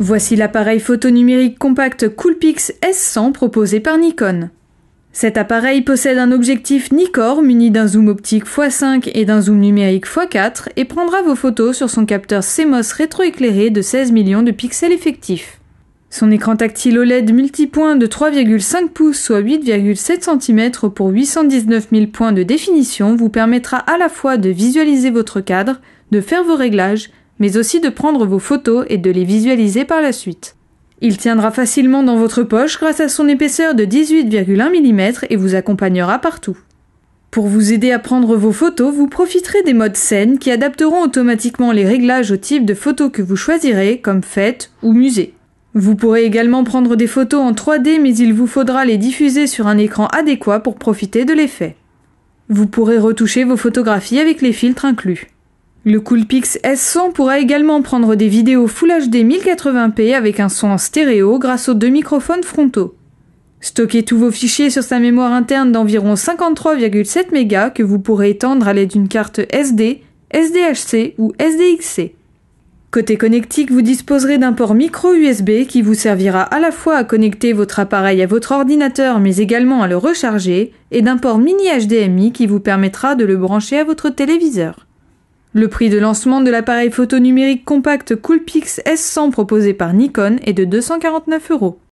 Voici l'appareil photo numérique compact Coolpix S100 proposé par Nikon. Cet appareil possède un objectif Nikkor muni d'un zoom optique x5 et d'un zoom numérique x4 et prendra vos photos sur son capteur CMOS rétroéclairé de 16 millions de pixels effectifs. Son écran tactile OLED multipoint de 3,5 pouces soit 8,7 cm pour 819 000 points de définition vous permettra à la fois de visualiser votre cadre, de faire vos réglages, mais aussi de prendre vos photos et de les visualiser par la suite. Il tiendra facilement dans votre poche grâce à son épaisseur de 18,1 mm et vous accompagnera partout. Pour vous aider à prendre vos photos, vous profiterez des modes scènes qui adapteront automatiquement les réglages au type de photo que vous choisirez, comme fête ou musée. Vous pourrez également prendre des photos en 3D, mais il vous faudra les diffuser sur un écran adéquat pour profiter de l'effet. Vous pourrez retoucher vos photographies avec les filtres inclus. Le Coolpix S100 pourra également prendre des vidéos Full HD 1080p avec un son en stéréo grâce aux deux microphones frontaux. Stockez tous vos fichiers sur sa mémoire interne d'environ 53,7 mégas que vous pourrez étendre à l'aide d'une carte SD, SDHC ou SDXC. Côté connectique, vous disposerez d'un port micro USB qui vous servira à la fois à connecter votre appareil à votre ordinateur mais également à le recharger et d'un port mini HDMI qui vous permettra de le brancher à votre téléviseur. Le prix de lancement de l'appareil photo numérique compact Coolpix S100 proposé par Nikon est de 249 euros.